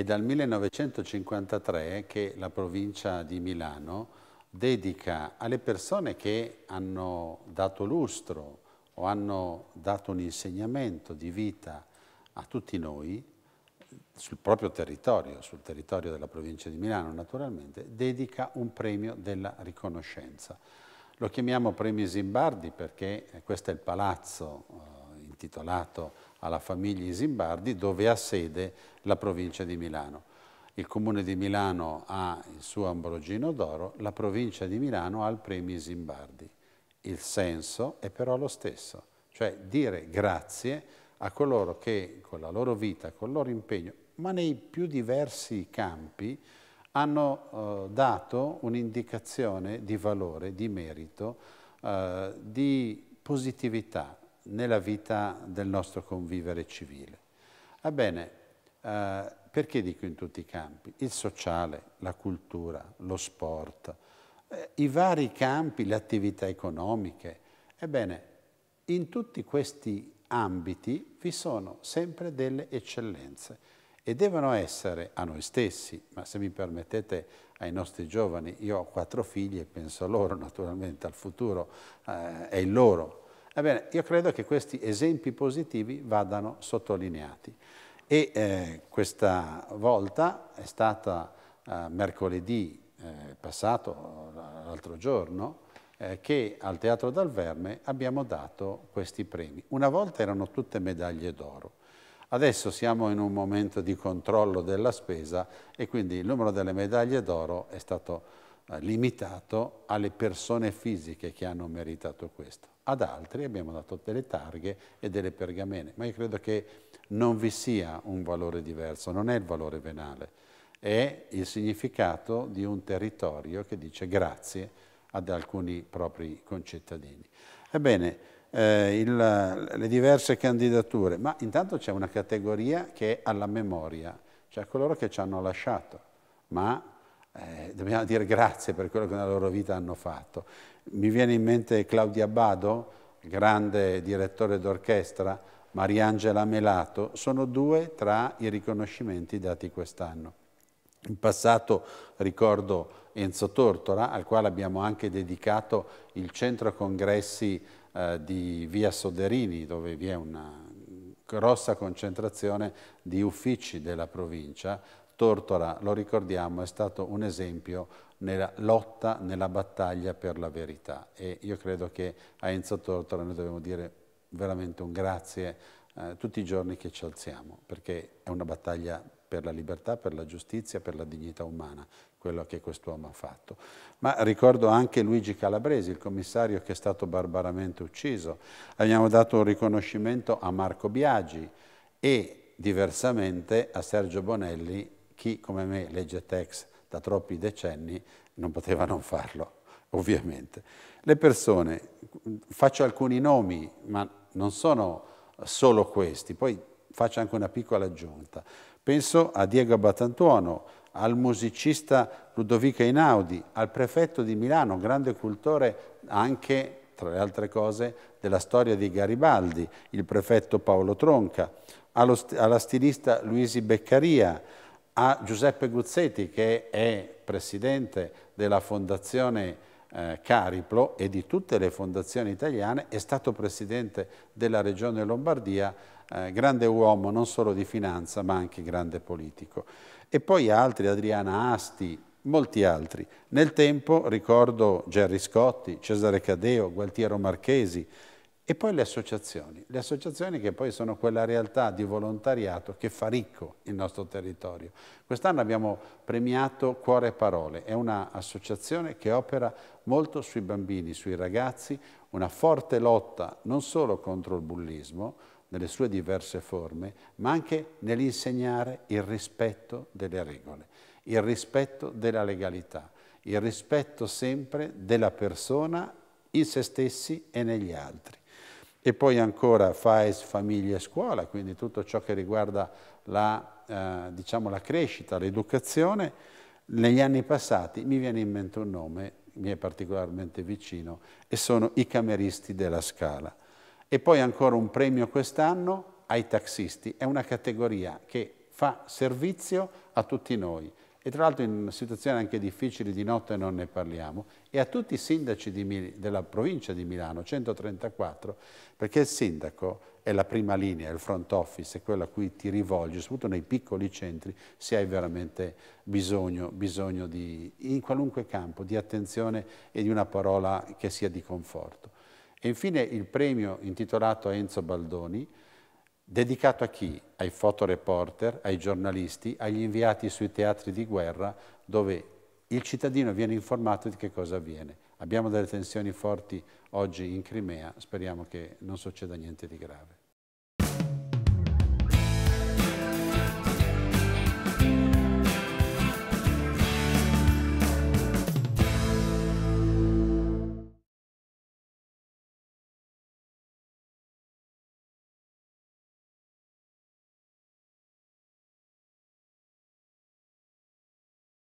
È dal 1953 che la provincia di Milano dedica alle persone che hanno dato lustro o hanno dato un insegnamento di vita a tutti noi, sul proprio territorio, sul territorio della provincia di Milano naturalmente, dedica un premio della riconoscenza. Lo chiamiamo premio Zimbardi perché eh, questo è il palazzo eh, intitolato alla famiglia Isimbardi dove ha sede la provincia di Milano. Il comune di Milano ha il suo Ambrogino d'Oro, la provincia di Milano ha il premio Isimbardi. Il senso è però lo stesso, cioè dire grazie a coloro che con la loro vita, con il loro impegno, ma nei più diversi campi, hanno eh, dato un'indicazione di valore, di merito, eh, di positività, nella vita del nostro convivere civile. Ebbene, eh, perché dico in tutti i campi? Il sociale, la cultura, lo sport, eh, i vari campi, le attività economiche. Ebbene, in tutti questi ambiti vi sono sempre delle eccellenze e devono essere a noi stessi, ma se mi permettete ai nostri giovani, io ho quattro figli e penso a loro naturalmente, al futuro eh, è il loro, Ebbene, io credo che questi esempi positivi vadano sottolineati e eh, questa volta è stata eh, mercoledì eh, passato, l'altro giorno, eh, che al Teatro dal Verme abbiamo dato questi premi. Una volta erano tutte medaglie d'oro, Adesso siamo in un momento di controllo della spesa e quindi il numero delle medaglie d'oro è stato eh, limitato alle persone fisiche che hanno meritato questo. Ad altri abbiamo dato delle targhe e delle pergamene, ma io credo che non vi sia un valore diverso, non è il valore venale, è il significato di un territorio che dice grazie ad alcuni propri concittadini. Ebbene, eh, il, le diverse candidature, ma intanto c'è una categoria che è alla memoria, cioè coloro che ci hanno lasciato, ma eh, dobbiamo dire grazie per quello che nella loro vita hanno fatto. Mi viene in mente Claudia Bado, grande direttore d'orchestra, Mariangela Melato, sono due tra i riconoscimenti dati quest'anno. In passato ricordo Enzo Tortora, al quale abbiamo anche dedicato il centro congressi eh, di Via Soderini, dove vi è una grossa concentrazione di uffici della provincia, Tortora, lo ricordiamo, è stato un esempio nella lotta, nella battaglia per la verità e io credo che a Enzo Tortora noi dobbiamo dire veramente un grazie eh, tutti i giorni che ci alziamo, perché è una battaglia per la libertà, per la giustizia, per la dignità umana, quello che quest'uomo ha fatto. Ma ricordo anche Luigi Calabresi, il commissario che è stato barbaramente ucciso. Abbiamo dato un riconoscimento a Marco Biagi e diversamente a Sergio Bonelli chi come me legge Tex da troppi decenni non poteva non farlo, ovviamente. Le persone, faccio alcuni nomi, ma non sono solo questi, poi faccio anche una piccola aggiunta. Penso a Diego Battantuono, al musicista Ludovico Einaudi, al prefetto di Milano, grande cultore anche, tra le altre cose, della storia di Garibaldi, il prefetto Paolo Tronca, allo, alla stilista Luisi Beccaria, a Giuseppe Guzzetti che è presidente della fondazione eh, Cariplo e di tutte le fondazioni italiane, è stato presidente della regione Lombardia, eh, grande uomo non solo di finanza ma anche grande politico. E poi altri, Adriana Asti, molti altri. Nel tempo ricordo Gerry Scotti, Cesare Cadeo, Gualtiero Marchesi, e poi le associazioni, le associazioni che poi sono quella realtà di volontariato che fa ricco il nostro territorio. Quest'anno abbiamo premiato Cuore e Parole, è un'associazione che opera molto sui bambini, sui ragazzi, una forte lotta non solo contro il bullismo, nelle sue diverse forme, ma anche nell'insegnare il rispetto delle regole, il rispetto della legalità, il rispetto sempre della persona in se stessi e negli altri. E poi ancora FAES, famiglia e scuola, quindi tutto ciò che riguarda la, eh, diciamo, la crescita, l'educazione. Negli anni passati mi viene in mente un nome, mi è particolarmente vicino, e sono i cameristi della Scala. E poi ancora un premio quest'anno ai taxisti, è una categoria che fa servizio a tutti noi e tra l'altro in situazioni anche difficili di notte non ne parliamo, e a tutti i sindaci della provincia di Milano, 134, perché il sindaco è la prima linea, il front office, è quello a cui ti rivolgi, soprattutto nei piccoli centri, se hai veramente bisogno, bisogno di, in qualunque campo, di attenzione e di una parola che sia di conforto. E infine il premio intitolato a Enzo Baldoni, Dedicato a chi? Ai fotoreporter, ai giornalisti, agli inviati sui teatri di guerra dove il cittadino viene informato di che cosa avviene. Abbiamo delle tensioni forti oggi in Crimea, speriamo che non succeda niente di grave.